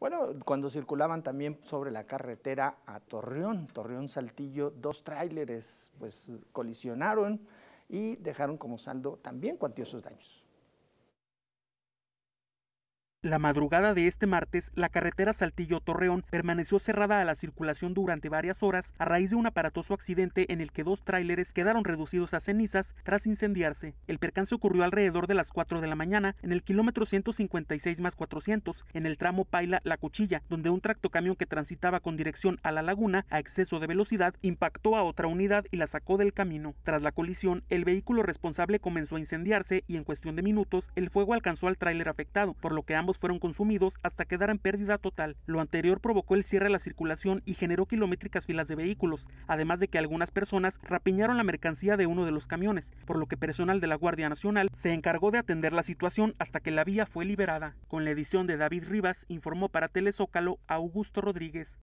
Bueno, cuando circulaban también sobre la carretera a Torreón, Torreón Saltillo, dos tráileres pues colisionaron y dejaron como saldo también cuantiosos daños. La madrugada de este martes, la carretera Saltillo-Torreón permaneció cerrada a la circulación durante varias horas a raíz de un aparatoso accidente en el que dos tráileres quedaron reducidos a cenizas tras incendiarse. El percance ocurrió alrededor de las 4 de la mañana en el kilómetro 156 más 400, en el tramo Paila-La Cuchilla, donde un tractocamión que transitaba con dirección a la laguna a exceso de velocidad impactó a otra unidad y la sacó del camino. Tras la colisión, el vehículo responsable comenzó a incendiarse y en cuestión de minutos el fuego alcanzó al tráiler afectado, por lo que ambos fueron consumidos hasta quedar en pérdida total. Lo anterior provocó el cierre de la circulación y generó kilométricas filas de vehículos, además de que algunas personas rapiñaron la mercancía de uno de los camiones, por lo que personal de la Guardia Nacional se encargó de atender la situación hasta que la vía fue liberada. Con la edición de David Rivas, informó para Telezócalo Augusto Rodríguez.